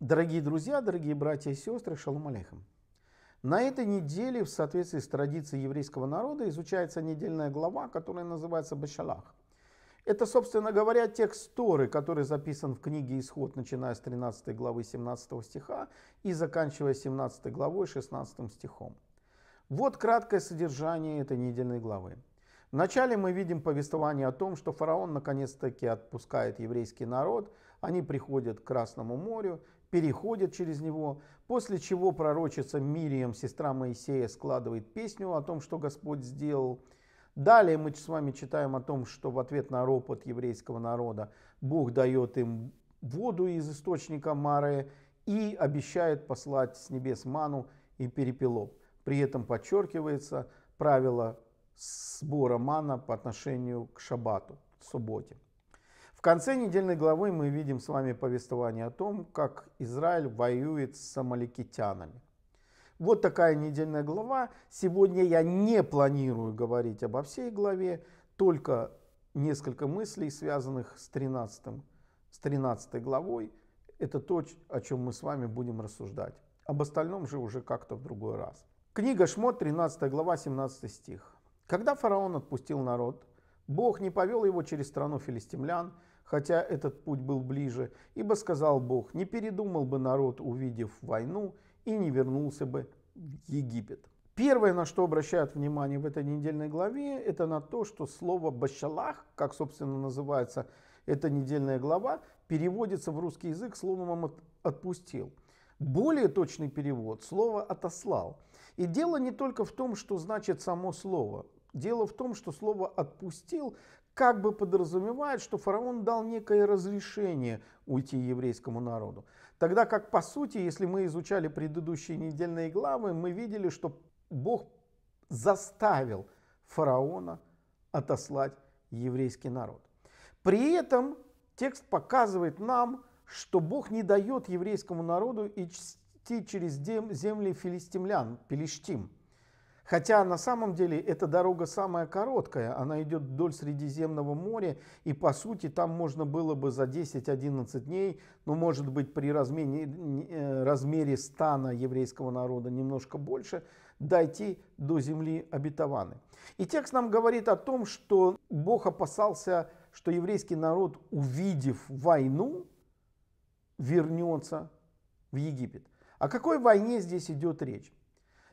Дорогие друзья, дорогие братья и сестры, шалом алейхам. На этой неделе, в соответствии с традицией еврейского народа, изучается недельная глава, которая называется Башалах. Это, собственно говоря, текст Торы, который записан в книге «Исход», начиная с 13 главы 17 стиха и заканчивая 17 главой 16 стихом. Вот краткое содержание этой недельной главы. Вначале мы видим повествование о том, что фараон наконец-таки отпускает еврейский народ, они приходят к Красному морю, переходят через него, после чего пророчица Мирием, сестра Моисея, складывает песню о том, что Господь сделал. Далее мы с вами читаем о том, что в ответ на ропот еврейского народа Бог дает им воду из источника Мары и обещает послать с небес ману и перепелоп. При этом подчеркивается правило сбора мана по отношению к шабату, к субботе. В конце недельной главы мы видим с вами повествование о том, как Израиль воюет с амаликитянами. Вот такая недельная глава. Сегодня я не планирую говорить обо всей главе, только несколько мыслей, связанных с 13, с 13 главой. Это то, о чем мы с вами будем рассуждать. Об остальном же уже как-то в другой раз. Книга Шмот, 13 глава, 17 стих. Когда фараон отпустил народ, Бог не повел его через страну филистимлян, хотя этот путь был ближе, ибо сказал Бог, не передумал бы народ, увидев войну, и не вернулся бы в Египет. Первое, на что обращают внимание в этой недельной главе, это на то, что слово «башалах», как, собственно, называется эта недельная глава, переводится в русский язык словом «отпустил». Более точный перевод – слово «отослал». И дело не только в том, что значит само слово. Дело в том, что слово «отпустил» как бы подразумевает, что фараон дал некое разрешение уйти еврейскому народу. Тогда как, по сути, если мы изучали предыдущие недельные главы, мы видели, что Бог заставил фараона отослать еврейский народ. При этом текст показывает нам, что Бог не дает еврейскому народу идти через земли филистимлян, Пелештим – Хотя на самом деле эта дорога самая короткая, она идет вдоль Средиземного моря, и по сути там можно было бы за 10-11 дней, ну может быть при э, размере, размере стана еврейского народа немножко больше, дойти до земли обетованы. И текст нам говорит о том, что Бог опасался, что еврейский народ, увидев войну, вернется в Египет. О какой войне здесь идет речь?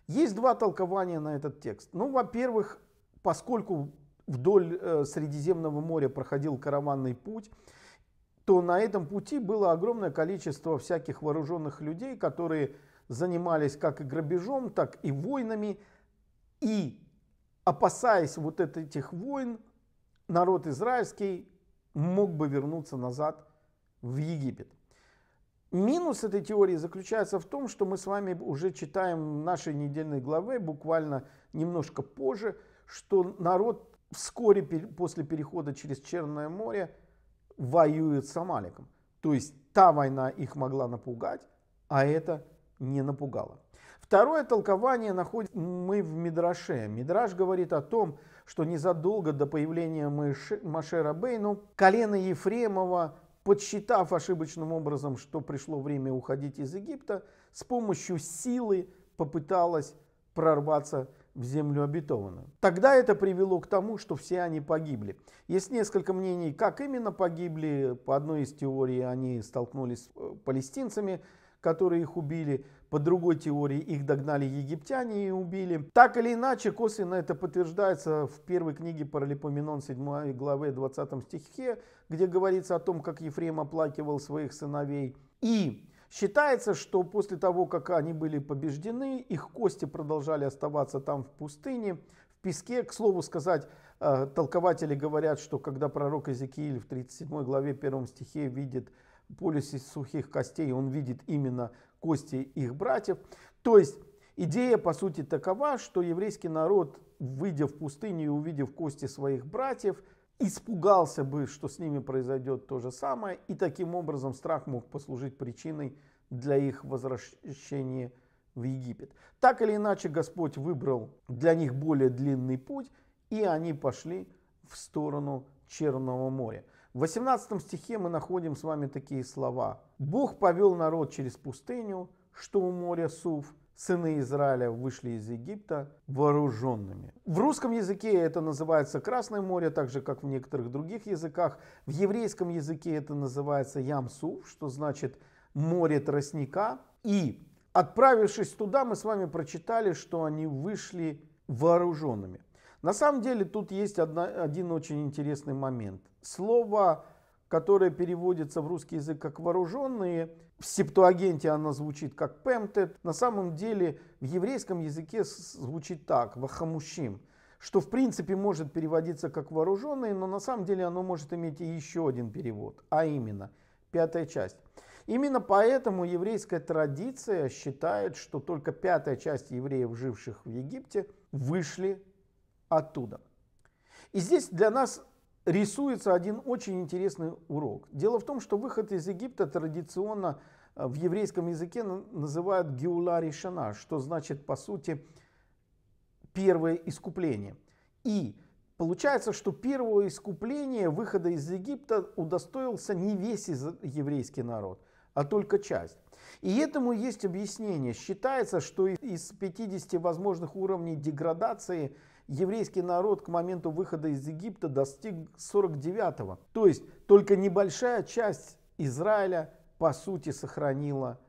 Есть два толкования на этот текст. Ну, во-первых, поскольку вдоль э, Средиземного моря проходил караванный путь, то на этом пути было огромное количество всяких вооруженных людей, которые занимались как и грабежом, так и войнами. И опасаясь вот этих войн, народ израильский мог бы вернуться назад в Египет. Минус этой теории заключается в том, что мы с вами уже читаем нашей недельной главы, буквально немножко позже, что народ вскоре после перехода через Черное море воюет с Амаликом. То есть та война их могла напугать, а это не напугало. Второе толкование находим мы в Мидраше. Мидраш говорит о том, что незадолго до появления Маше Рабейну колено Ефремова подсчитав ошибочным образом, что пришло время уходить из Египта, с помощью силы попыталась прорваться в землю обетованную. Тогда это привело к тому, что все они погибли. Есть несколько мнений, как именно погибли. По одной из теорий они столкнулись с э, палестинцами, которые их убили. По другой теории их догнали египтяне и убили. Так или иначе, косвенно это подтверждается в первой книге Паралипоменон 7 главе 20 стихе, где говорится о том, как Ефрем оплакивал своих сыновей. И Считается, что после того, как они были побеждены, их кости продолжали оставаться там в пустыне, в песке. К слову сказать, э, толкователи говорят, что когда пророк Иезекииль в 37 главе 1 стихе видит полюсе сухих костей он видит именно кости их братьев. То есть идея, по сути, такова, что еврейский народ, выйдя в пустыню и увидев кости своих братьев, испугался бы, что с ними произойдет то же самое, и таким образом страх мог послужить причиной для их возвращения в Египет. Так или иначе, Господь выбрал для них более длинный путь, и они пошли в сторону Черного моря. В 18 стихе мы находим с вами такие слова. «Бог повел народ через пустыню, что у моря Сув, сыны Израиля вышли из Египта вооруженными. В русском языке это называется Красное море, так же как в некоторых других языках. В еврейском языке это называется Ямсув, что значит море тростника. И отправившись туда, мы с вами прочитали, что они вышли вооруженными. На самом деле тут есть одна, один очень интересный момент. Слово, которое переводится в русский язык как вооруженные, в септуагенте оно звучит как пемтет, на самом деле в еврейском языке звучит так, вахамушим, что в принципе может переводиться как вооруженные, но на самом деле оно может иметь и еще один перевод, а именно пятая часть. Именно поэтому еврейская традиция считает, что только пятая часть евреев, живших в Египте, вышли оттуда. И здесь для нас рисуется один очень интересный урок. Дело в том, что выход из Египта традиционно э, в еврейском языке называют Геула Ришана, что значит, по сути, первое искупление. И получается, что первого искупления выхода из Египта удостоился не весь еврейский народ, а только часть. И этому есть объяснение. Считается, что из 50 возможных уровней деградации еврейский народ к моменту выхода из Египта достиг 49-го. То есть только небольшая часть Израиля по сути сохранила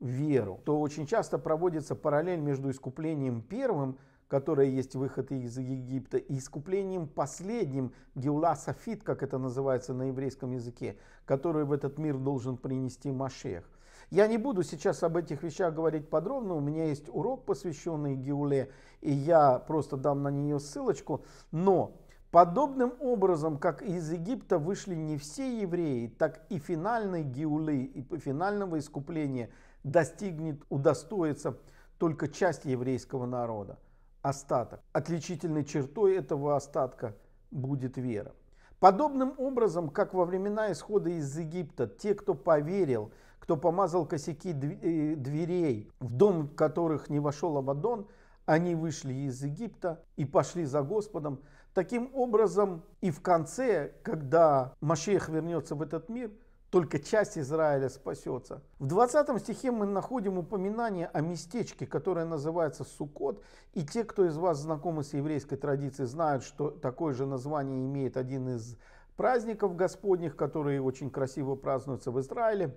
веру. То очень часто проводится параллель между искуплением первым, которое есть выход из Египта, и искуплением последним, Геула Сафит, как это называется на еврейском языке, который в этот мир должен принести Машех. Я не буду сейчас об этих вещах говорить подробно, у меня есть урок, посвященный геуле, и я просто дам на нее ссылочку, но Подобным образом, как из Египта вышли не все евреи, так и финальной гиулы, и финального искупления достигнет, удостоится только часть еврейского народа, остаток. Отличительной чертой этого остатка будет вера. Подобным образом, как во времена исхода из Египта, те, кто поверил – кто помазал косяки э, дверей, в дом которых не вошел Авадон, они вышли из Египта и пошли за Господом. Таким образом, и в конце, когда Машех вернется в этот мир, только часть Израиля спасется. В 20 стихе мы находим упоминание о местечке, которое называется Сукот. И те, кто из вас знакомы с еврейской традицией, знают, что такое же название имеет один из праздников Господних, которые очень красиво празднуются в Израиле.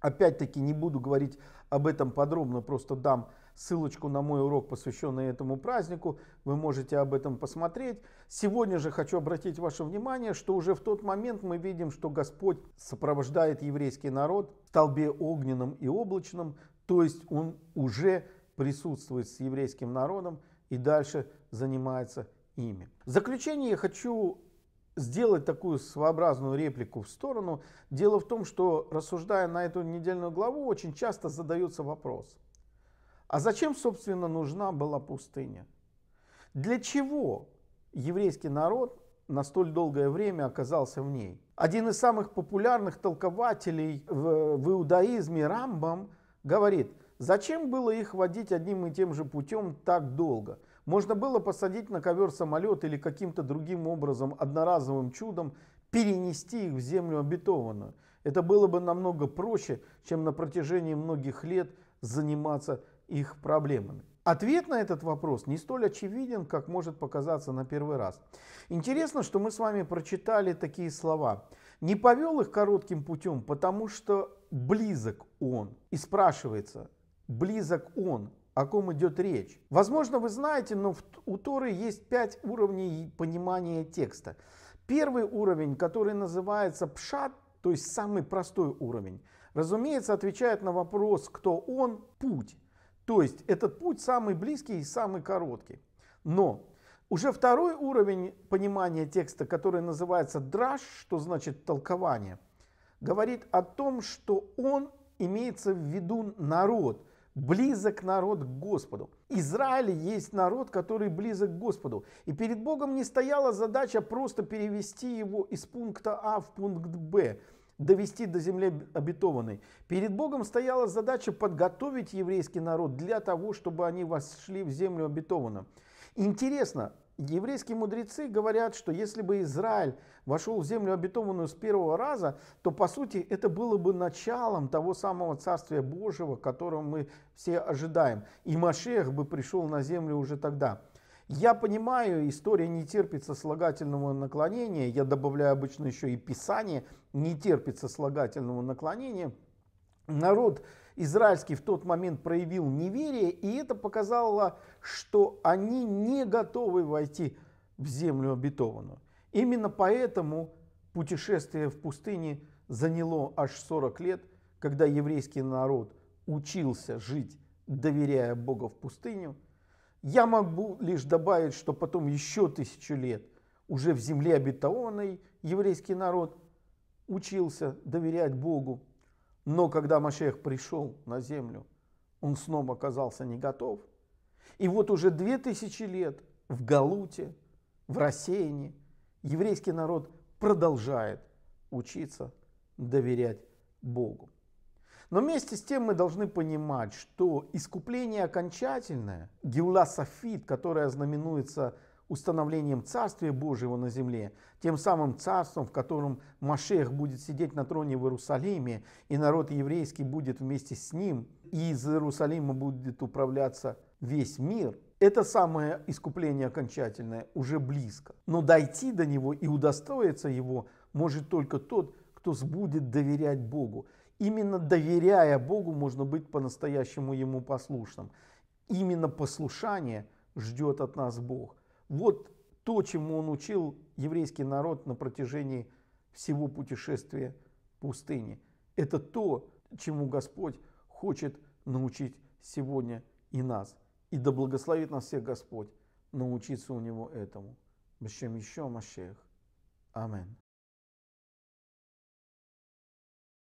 Опять-таки не буду говорить об этом подробно, просто дам ссылочку на мой урок, посвященный этому празднику. Вы можете об этом посмотреть. Сегодня же хочу обратить ваше внимание, что уже в тот момент мы видим, что Господь сопровождает еврейский народ в столбе огненном и облачном, то есть он уже присутствует с еврейским народом и дальше занимается ими. В заключение я хочу сделать такую своеобразную реплику в сторону. Дело в том, что, рассуждая на эту недельную главу, очень часто задается вопрос, а зачем, собственно, нужна была пустыня? Для чего еврейский народ на столь долгое время оказался в ней? Один из самых популярных толкователей в, в иудаизме, Рамбам, говорит, зачем было их водить одним и тем же путем так долго – можно было посадить на ковер самолет или каким-то другим образом, одноразовым чудом, перенести их в землю обетованную. Это было бы намного проще, чем на протяжении многих лет заниматься их проблемами. Ответ на этот вопрос не столь очевиден, как может показаться на первый раз. Интересно, что мы с вами прочитали такие слова. Не повел их коротким путем, потому что близок он. И спрашивается, близок он, о ком идет речь. Возможно, вы знаете, но у Торы есть пять уровней понимания текста. Первый уровень, который называется пшат, то есть самый простой уровень, разумеется, отвечает на вопрос, кто он, путь. То есть этот путь самый близкий и самый короткий. Но уже второй уровень понимания текста, который называется драж, что значит толкование, говорит о том, что он имеется в виду народ, близок народ к Господу. Израиль есть народ, который близок к Господу. И перед Богом не стояла задача просто перевести его из пункта А в пункт Б, довести до земли обетованной. Перед Богом стояла задача подготовить еврейский народ для того, чтобы они вошли в землю обетованную. Интересно, Еврейские мудрецы говорят, что если бы Израиль вошел в землю обетованную с первого раза, то по сути это было бы началом того самого Царствия Божьего, которого мы все ожидаем. И Машех бы пришел на землю уже тогда. Я понимаю, история не терпит сослагательного наклонения, я добавляю обычно еще и писание, не терпит сослагательного наклонения – народ израильский в тот момент проявил неверие, и это показало, что они не готовы войти в землю обетованную. Именно поэтому путешествие в пустыне заняло аж 40 лет, когда еврейский народ учился жить, доверяя Бога в пустыню. Я могу лишь добавить, что потом еще тысячу лет уже в земле обетованной еврейский народ учился доверять Богу, но когда Машех пришел на землю, он снова оказался не готов. И вот уже две тысячи лет в Галуте, в рассеянии, еврейский народ продолжает учиться доверять Богу. Но вместе с тем мы должны понимать, что искупление окончательное, геула сафит, которое знаменуется установлением Царствия Божьего на земле, тем самым царством, в котором Машех будет сидеть на троне в Иерусалиме, и народ еврейский будет вместе с ним, и из Иерусалима будет управляться весь мир, это самое искупление окончательное уже близко. Но дойти до него и удостоиться его может только тот, кто будет доверять Богу. Именно доверяя Богу можно быть по-настоящему Ему послушным. Именно послушание ждет от нас Бог. Вот то, чему он учил еврейский народ на протяжении всего путешествия пустыни. Это то, чему Господь хочет научить сегодня и нас. И да благословит нас всех Господь научиться у Него этому. Бешем еще Машех. Амин.